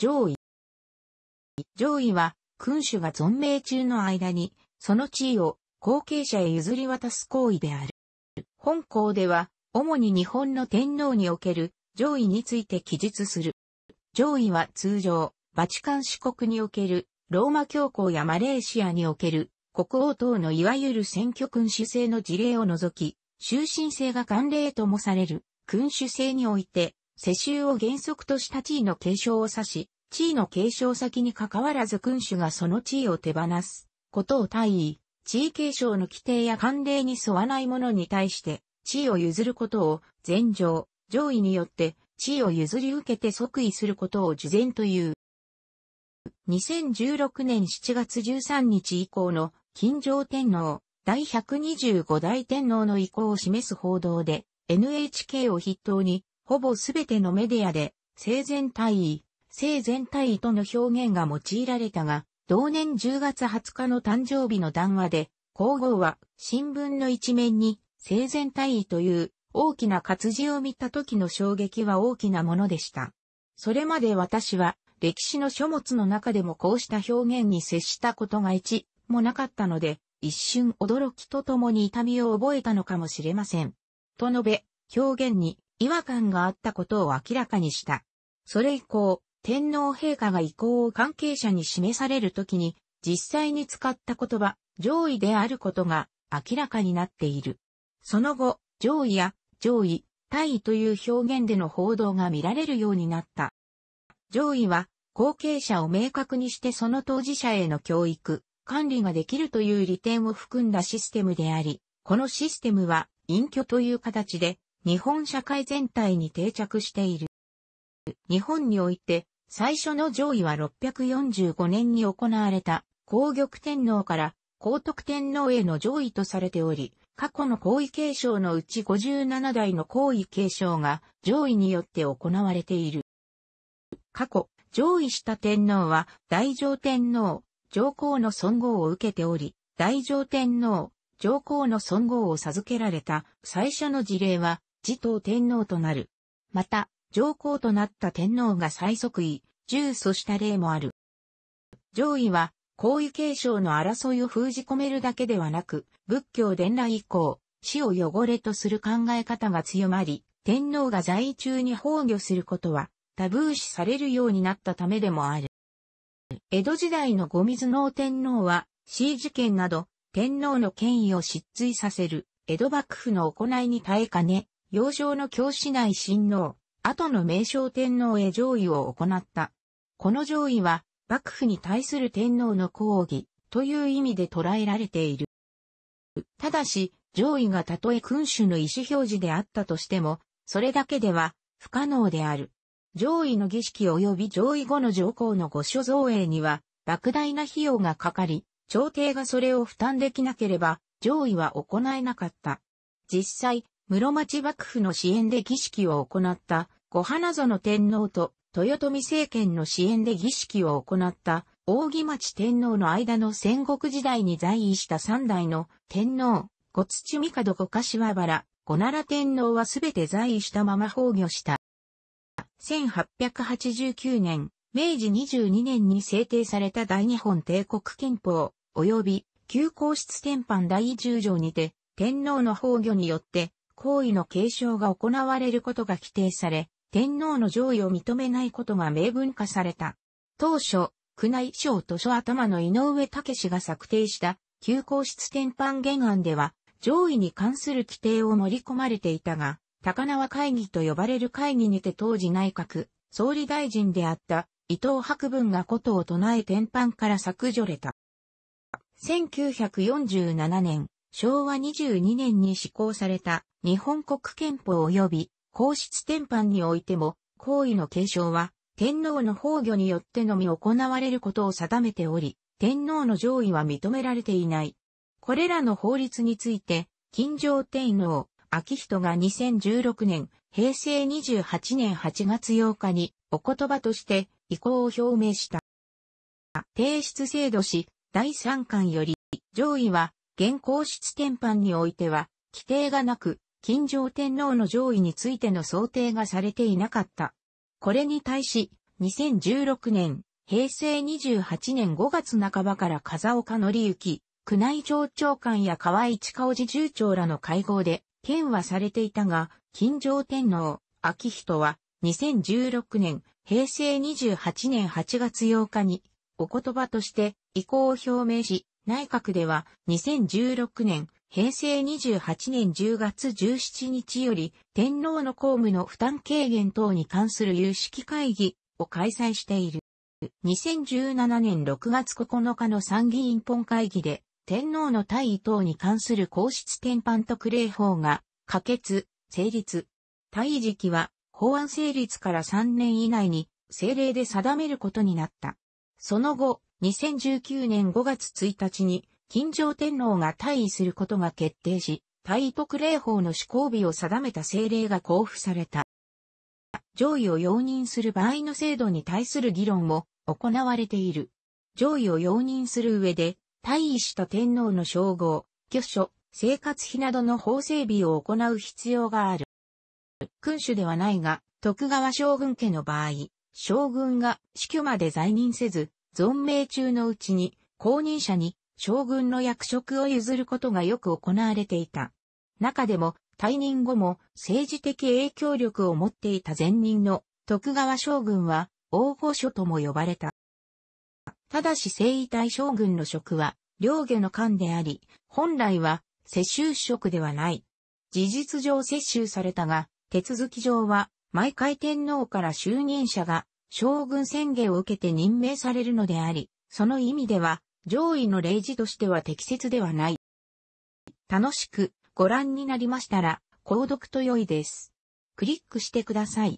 上位。上位は、君主が存命中の間に、その地位を後継者へ譲り渡す行為である。本校では、主に日本の天皇における上位について記述する。上位は通常、バチカン市国におけるローマ教皇やマレーシアにおける国王等のいわゆる選挙君主制の事例を除き、終身制が慣例ともされる君主制において世襲を原則とした地位の継承を指し、地位の継承先に関わらず君主がその地位を手放すことを大意、地位継承の規定や慣例に沿わない者に対して地位を譲ることを前上、上位によって地位を譲り受けて即位することを事前という。2016年7月13日以降の金城天皇、第125代天皇の意向を示す報道で NHK を筆頭にほぼすべてのメディアで、生前体位、生前体位との表現が用いられたが、同年10月20日の誕生日の談話で、皇后は新聞の一面に生前体位という大きな活字を見た時の衝撃は大きなものでした。それまで私は歴史の書物の中でもこうした表現に接したことが一もなかったので、一瞬驚きとともに痛みを覚えたのかもしれません。と述べ、表現に違和感があったことを明らかにした。それ以降、天皇陛下が意向を関係者に示されるときに、実際に使った言葉、上位であることが明らかになっている。その後、上位や上位、大位という表現での報道が見られるようになった。上位は、後継者を明確にしてその当事者への教育、管理ができるという利点を含んだシステムであり、このシステムは隠居という形で日本社会全体に定着している。日本において、最初の上位は645年に行われた、皇玉天皇から皇徳天皇への上位とされており、過去の皇位継承のうち57代の皇位継承が上位によって行われている。過去、上位した天皇は大上天皇、上皇の尊号を受けており、大上天皇、上皇の尊号を授けられた最初の事例は自党天皇となる。また、上皇となった天皇が最即位、重祖した例もある。上位は、皇位継承の争いを封じ込めるだけではなく、仏教伝来以降、死を汚れとする考え方が強まり、天皇が在位中に崩御することは、タブー視されるようになったためでもある。江戸時代の御水能天皇は、C 事件など、天皇の権威を失墜させる、江戸幕府の行いに耐えかね、幼少の教師内親王、後の名称天皇へ上位を行った。この上位は、幕府に対する天皇の抗議という意味で捉えられている。ただし、上位がたとえ君主の意思表示であったとしても、それだけでは不可能である。上位の儀式及び上位後の上皇の御所造営には、莫大な費用がかかり、朝廷がそれを負担できなければ、上位は行えなかった。実際、室町幕府の支援で儀式を行った小花園天皇と豊臣政権の支援で儀式を行った扇町天皇の間の戦国時代に在位した三代の天皇、小土帝五柏原、小奈良天皇はすべて在位したまま崩御した。1889年、明治22年に制定された大日本帝国憲法、及び旧皇室典範第10条にて、天皇の崩御によって、皇位の継承が行われることが規定され、天皇の上位を認めないことが明文化された。当初、宮内省図書頭の井上武が策定した旧皇室天換原案では、上位に関する規定を盛り込まれていたが、高輪会議と呼ばれる会議にて当時内閣、総理大臣であった伊藤博文がことを唱え天換から削除れた。1947年、昭和22年に施行された日本国憲法及び皇室典範においても、皇位の継承は、天皇の崩御によってのみ行われることを定めており、天皇の上位は認められていない。これらの法律について、近城天皇、秋人が2016年、平成28年8月8日に、お言葉として意向を表明した。提出制度し、第3巻より、上位は、現皇室典範においては、規定がなく、金城天皇の上位についての想定がされていなかった。これに対し、2016年、平成28年5月半ばから風岡則之、宮内庁長官や河合近尾寺重長らの会合で、県はされていたが、金城天皇、秋人は、2016年、平成28年8月8日に、お言葉として意向を表明し、内閣では2016年平成28年10月17日より天皇の公務の負担軽減等に関する有識会議を開催している。2017年6月9日の参議院本会議で天皇の退位等に関する皇室転換特例法が可決、成立。退位時期は法案成立から3年以内に政令で定めることになった。その後、2019年5月1日に金城天皇が退位することが決定し、退位特例法の施行日を定めた政令が交付された。上位を容認する場合の制度に対する議論も行われている。上位を容認する上で、退位した天皇の称号、挙所、生活費などの法整備を行う必要がある。君主ではないが、徳川将軍家の場合、将軍が死去まで在任せず、存命中のうちに、後任者に将軍の役職を譲ることがよく行われていた。中でも、退任後も政治的影響力を持っていた前任の徳川将軍は、大御所とも呼ばれた。ただし征夷大将軍の職は、領下の官であり、本来は、世襲職ではない。事実上接収されたが、手続き上は、毎回天皇から就任者が、将軍宣言を受けて任命されるのであり、その意味では、上位の例示としては適切ではない。楽しくご覧になりましたら、購読と良いです。クリックしてください。